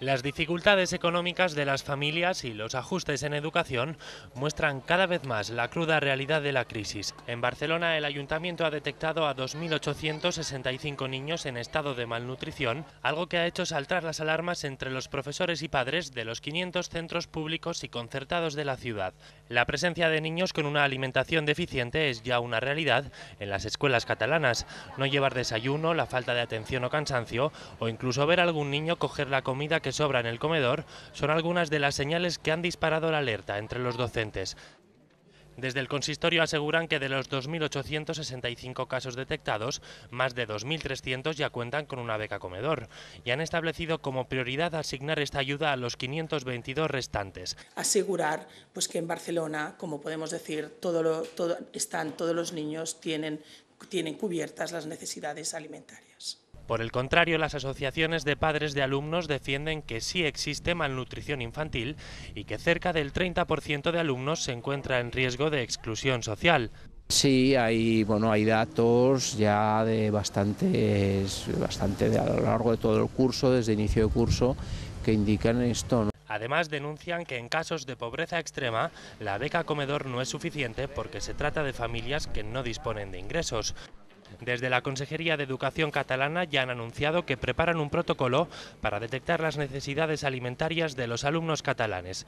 Las dificultades económicas de las familias y los ajustes en educación muestran cada vez más la cruda realidad de la crisis. En Barcelona, el ayuntamiento ha detectado a 2.865 niños en estado de malnutrición, algo que ha hecho saltar las alarmas entre los profesores y padres de los 500 centros públicos y concertados de la ciudad. La presencia de niños con una alimentación deficiente es ya una realidad en las escuelas catalanas. No llevar desayuno, la falta de atención o cansancio, o incluso ver algún niño coger la comida que sobra en el comedor son algunas de las señales que han disparado la alerta entre los docentes. Desde el consistorio aseguran que de los 2.865 casos detectados, más de 2.300 ya cuentan con una beca comedor y han establecido como prioridad asignar esta ayuda a los 522 restantes. Asegurar pues, que en Barcelona, como podemos decir, todo están, todos los niños tienen cubiertas las necesidades alimentarias. Por el contrario, las asociaciones de padres de alumnos defienden que sí existe malnutrición infantil y que cerca del 30% de alumnos se encuentra en riesgo de exclusión social. Sí, hay, bueno, hay datos ya de bastantes, bastante a lo largo de todo el curso, desde inicio de curso, que indican esto. Además, denuncian que en casos de pobreza extrema, la beca comedor no es suficiente porque se trata de familias que no disponen de ingresos. Desde la Consejería de Educación Catalana ya han anunciado que preparan un protocolo para detectar las necesidades alimentarias de los alumnos catalanes.